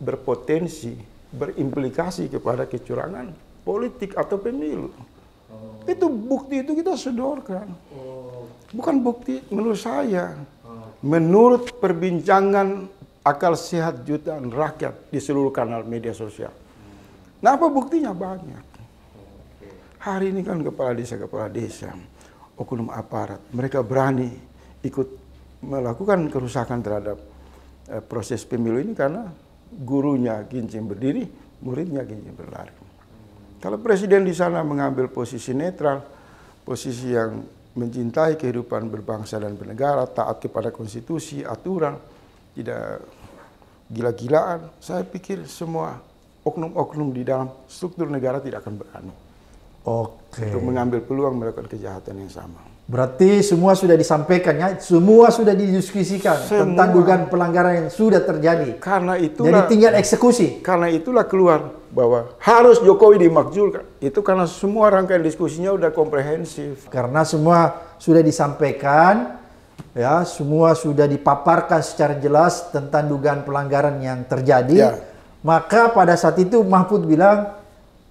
berpotensi berimplikasi kepada kecurangan politik atau pemilu. Oh. Itu bukti itu kita sedorkan. Oh. Bukan bukti menurut saya. Oh. Menurut perbincangan akal sehat jutaan rakyat di seluruh kanal media sosial. Nah apa buktinya banyak. Hari ini kan kepala desa-kepala desa, oknum aparat, mereka berani ikut melakukan kerusakan terhadap eh, proses pemilu ini karena gurunya kincing berdiri, muridnya kincing berlari. Kalau presiden di sana mengambil posisi netral, posisi yang mencintai kehidupan berbangsa dan bernegara, taat kepada konstitusi, aturan, tidak gila-gilaan, saya pikir semua oknum-oknum di dalam struktur negara tidak akan berani. Oke. Untuk mengambil peluang melakukan kejahatan yang sama. Berarti semua sudah disampaikan ya, semua sudah didiskusikan semua. tentang dugaan pelanggaran yang sudah terjadi. Karena itu Jadi tinggal eksekusi. Karena itulah keluar bahwa harus Jokowi dimakzulkan. Itu karena semua rangkaian diskusinya sudah komprehensif. Karena semua sudah disampaikan ya, semua sudah dipaparkan secara jelas tentang dugaan pelanggaran yang terjadi. Ya. Maka pada saat itu Mahfud bilang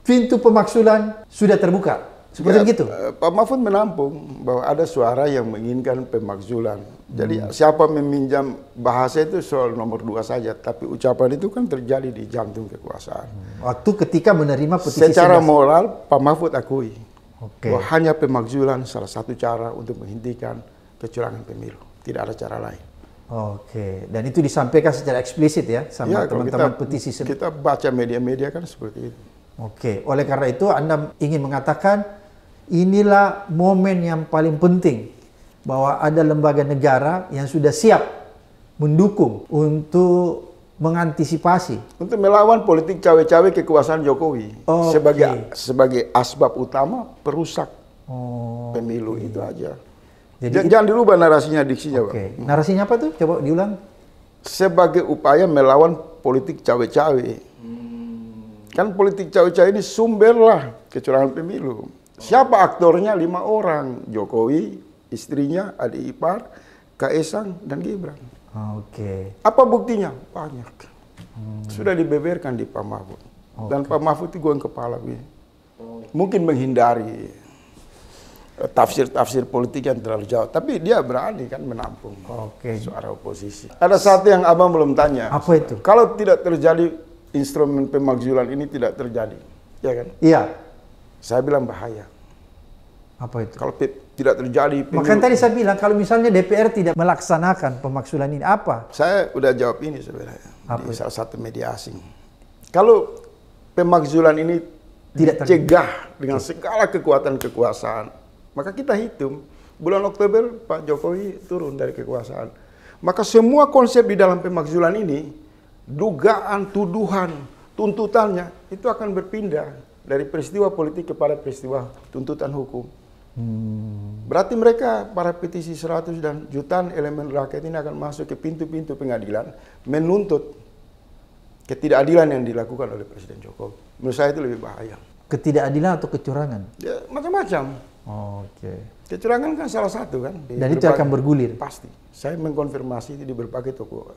pintu pemaksulan sudah terbuka. Seperti ya, begitu. Eh, Pak Mahfud menampung bahwa ada suara yang menginginkan pemakzulan. Jadi hmm. siapa meminjam bahasa itu soal nomor dua saja, tapi ucapan itu kan terjadi di jantung kekuasaan. Hmm. Waktu ketika menerima petisi. Secara sindas. moral, Pak Mahfud akui okay. bahwa hanya pemakzulan salah satu cara untuk menghentikan kecurangan pemilu. Tidak ada cara lain. Oke, dan itu disampaikan secara eksplisit ya sama ya, teman-teman ya, petisi. Kita baca media-media kan seperti itu. Oke, oleh karena itu Anda ingin mengatakan inilah momen yang paling penting bahwa ada lembaga negara yang sudah siap mendukung untuk mengantisipasi untuk melawan politik cawe-cawe kekuasaan Jokowi okay. sebagai sebagai asbab utama perusak oh, pemilu okay. Iya. itu aja. Jadi jangan, jangan dirubah narasinya diksinya, okay. Narasinya apa tuh? Coba diulang. Sebagai upaya melawan politik cawe-cawe Kan politik cawe-cawe ini sumberlah kecurangan pemilu. Siapa aktornya? Lima orang. Jokowi, istrinya, adik ipar, Kaisang, dan Gibran. Ah, oke. Okay. Apa buktinya? Banyak. Hmm. Sudah dibeberkan di Pak Mahfud. Okay. Dan Pak Mahfud itu gue yang kepala. Gue. Mungkin menghindari eh, tafsir-tafsir politik yang terlalu jauh. Tapi dia berani kan menampung okay. suara oposisi. Ada satu yang abang belum tanya. Apa itu? Kalau tidak terjadi instrumen pemakzulan ini tidak terjadi, ya kan? Iya. Saya bilang bahaya. Apa itu? Kalau tidak terjadi. Pemilu. Makanya tadi saya bilang kalau misalnya DPR tidak melaksanakan pemakzulan ini apa? Saya udah jawab ini sebenarnya apa di itu? salah satu media asing. Kalau pemakzulan ini tidak dicegah terjadi. dengan iya. segala kekuatan kekuasaan, maka kita hitung bulan Oktober Pak Jokowi turun dari kekuasaan. Maka semua konsep di dalam pemakzulan ini dugaan, tuduhan, tuntutannya itu akan berpindah dari peristiwa politik kepada peristiwa tuntutan hukum. Hmm. Berarti mereka para petisi 100 dan jutaan elemen rakyat ini akan masuk ke pintu-pintu pengadilan menuntut ketidakadilan yang dilakukan oleh Presiden Jokowi. Menurut saya itu lebih bahaya. Ketidakadilan atau kecurangan? Ya, macam-macam. Oh, Oke. Okay. Kecurangan kan salah satu kan. dan itu akan bergulir. Pasti. Saya mengkonfirmasi itu di berbagai toko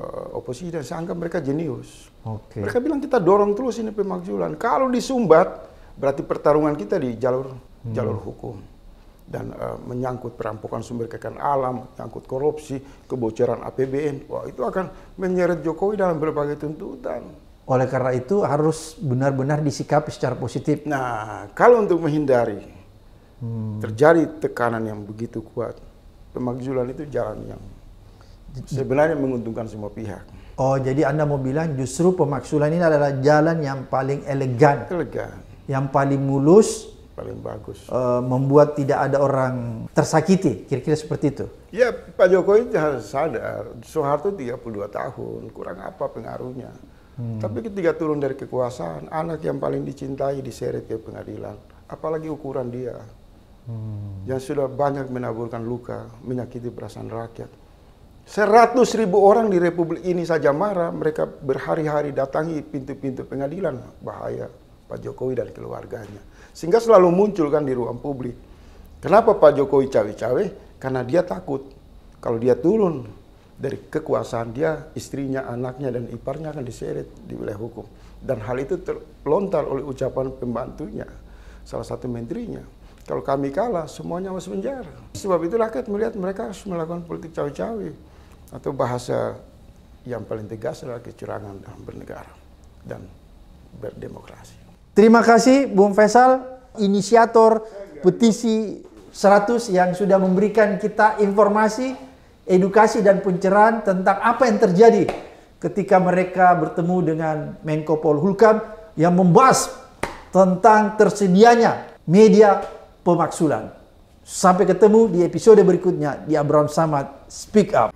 uh, oposisi dan saya anggap mereka jenius. Okay. Mereka bilang kita dorong terus ini pemakzulan. Kalau disumbat berarti pertarungan kita di jalur hmm. jalur hukum dan uh, menyangkut perampokan sumber kekayaan alam, menyangkut korupsi, kebocoran APBN. Wah, itu akan menyeret Jokowi dalam berbagai tuntutan. Oleh karena itu harus benar-benar disikapi secara positif. Nah, kalau untuk menghindari hmm. terjadi tekanan yang begitu kuat, pemakzulan itu jalan yang Sebenarnya menguntungkan semua pihak. Oh, jadi Anda mau bilang justru pemaksulan ini adalah jalan yang paling elegan. Elegan. Yang paling mulus. Paling bagus. Uh, membuat tidak ada orang tersakiti, kira-kira seperti itu. Ya, Pak Jokowi harus sadar, Soeharto 32 tahun, kurang apa pengaruhnya. Hmm. Tapi ketika turun dari kekuasaan, anak yang paling dicintai diseret ke pengadilan. Apalagi ukuran dia. Hmm. Yang sudah banyak menaburkan luka, menyakiti perasaan rakyat Seratus ribu orang di Republik ini saja marah, mereka berhari-hari datangi pintu-pintu pengadilan. Bahaya Pak Jokowi dan keluarganya. Sehingga selalu muncul kan di ruang publik. Kenapa Pak Jokowi cawe-cawe? Karena dia takut. Kalau dia turun dari kekuasaan dia, istrinya, anaknya, dan iparnya akan diseret di wilayah hukum. Dan hal itu terlontar oleh ucapan pembantunya, salah satu menterinya. Kalau kami kalah, semuanya masuk penjara. Sebab itu rakyat melihat mereka harus melakukan politik cawe-cawe atau bahasa yang paling tegas adalah kecurangan dalam bernegara dan berdemokrasi. Terima kasih Bung Faisal, inisiator petisi 100 yang sudah memberikan kita informasi, edukasi dan pencerahan tentang apa yang terjadi ketika mereka bertemu dengan Menko Polhukam yang membahas tentang tersedianya media pemaksulan. Sampai ketemu di episode berikutnya di Abraham Samad Speak Up.